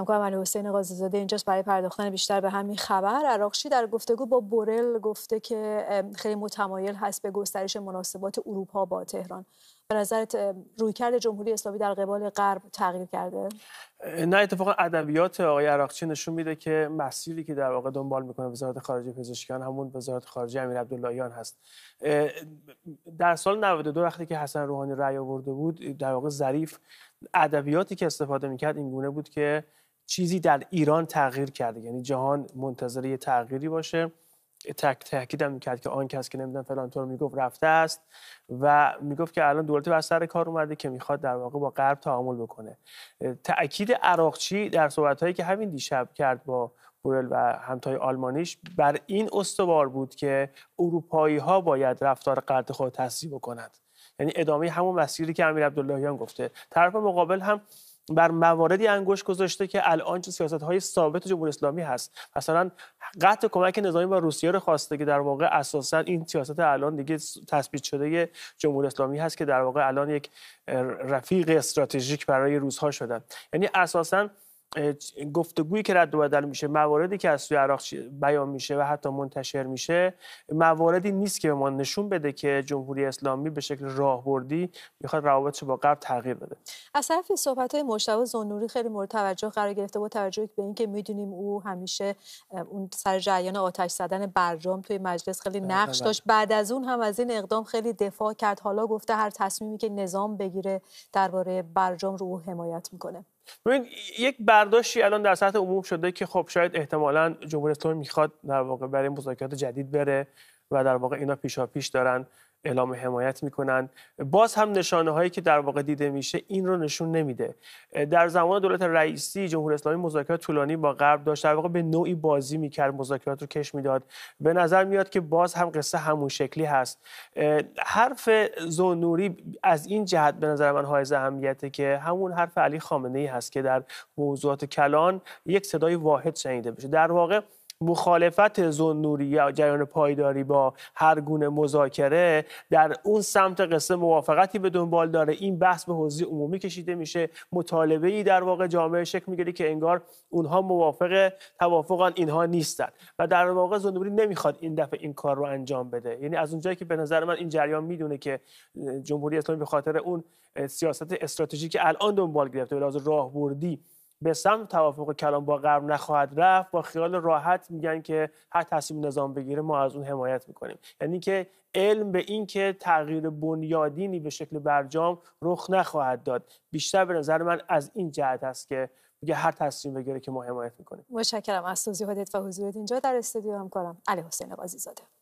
همکارم علی حسین قاضیزاده اینجاست برای پرداختن بیشتر به همین خبر عراقشی در گفتگو با بورل گفته که خیلی متمایل هست به گسترش مناسبات اروپا با تهران به نظرت رویکرد جمهوری اسلامی در قبال غرب تغییر کرده نه اتفاقا ادبیات آقای عراقچی نشون میده که مسیری که در واقع دنبال میکنه وزارت خارجه پزشکیان همون وزارت خارجه امیر عبداللهیان هست در سال 92 وقتی که حسن روحانی رأی آورده بود در واقع ظریف ادبیاتی که استفاده میکرد این گونه بود که چیزی در ایران تغییر کرده یعنی جهان منتظر یه تغییری باشه تک تاکید هم میکرد که آن کس که نمیدونم فلان طور میگفت رفته است و میگفت که الان دولت بر سر کار اومده که میخواد در واقع با غرب تعامل بکنه تاکید عراقچی در هایی که همین دیشب کرد با بورل و همتای آلمانیش بر این استوار بود که اروپایی ها باید رفتار قرد خود تصدیب بکنند یعنی ادامه همون مسیری که امیر عبداللهیان گفته طرف مقابل هم بر مواردی انگوش گذاشته که الان چه سیاست های ثابت جمهوری اسلامی هست مثلا قطع کمک نظامی با روسیه رو خواسته که در واقع اساسا این سیاست الان دیگه تثبیت شده جمهوری اسلامی هست که در واقع الان یک رفیق استراتژیک برای روزها شدن یعنی اساسا گفتگویی که رد و بدل میشه مواردی که از سوی عراق بیان میشه و حتی منتشر میشه مواردی نیست که به ما نشون بده که جمهوری اسلامی به شکل راهبردی میخواد روابطش با غرب تغییر بده از طرف صحبت های مشتاق زنوری خیلی مورد توجه قرار گرفته با توجه به اینکه میدونیم او همیشه اون سر جریان آتش زدن برجام توی مجلس خیلی بله، نقش بله. داشت بعد از اون هم از این اقدام خیلی دفاع کرد حالا گفته هر تصمیمی که نظام بگیره درباره برجام رو او حمایت میکنه ببین یک برداشتی الان در سطح عموم شده که خب شاید احتمالا جمهوری اسلامی میخواد در واقع برای مذاکرات جدید بره و در واقع اینا پیشا پیش دارن اعلام حمایت میکنن باز هم نشانه هایی که در واقع دیده میشه این رو نشون نمیده در زمان دولت رئیسی جمهوری اسلامی مذاکرات طولانی با غرب داشت در واقع به نوعی بازی میکرد مذاکرات رو کش میداد به نظر میاد که باز هم قصه همون شکلی هست حرف زونوری از این جهت به نظر من حائز اهمیته که همون حرف علی خامنه ای هست که در موضوعات کلان یک صدای واحد شنیده بشه در واقع مخالفت زنوری یا جریان پایداری با هر گونه مذاکره در اون سمت قصه موافقتی به دنبال داره این بحث به حوزه عمومی کشیده میشه مطالبه ای در واقع جامعه شک میگیره که انگار اونها موافق توافقان اینها نیستن و در واقع زنوری نمیخواد این دفعه این کار رو انجام بده یعنی از اونجایی که به نظر من این جریان میدونه که جمهوری اسلامی به خاطر اون سیاست استراتژیک که الان دنبال گرفته به راهبردی به سمت توافق کلام با غرب نخواهد رفت با خیال راحت میگن که هر تصمیم نظام بگیره ما از اون حمایت میکنیم یعنی که علم به این که تغییر بنیادینی به شکل برجام رخ نخواهد داد بیشتر به نظر من از این جهت است که میگه هر تصمیم بگیره که ما حمایت میکنیم متشکرم از توضیحاتت و حضورت اینجا در استودیو همکارم علی حسین قاضی زاده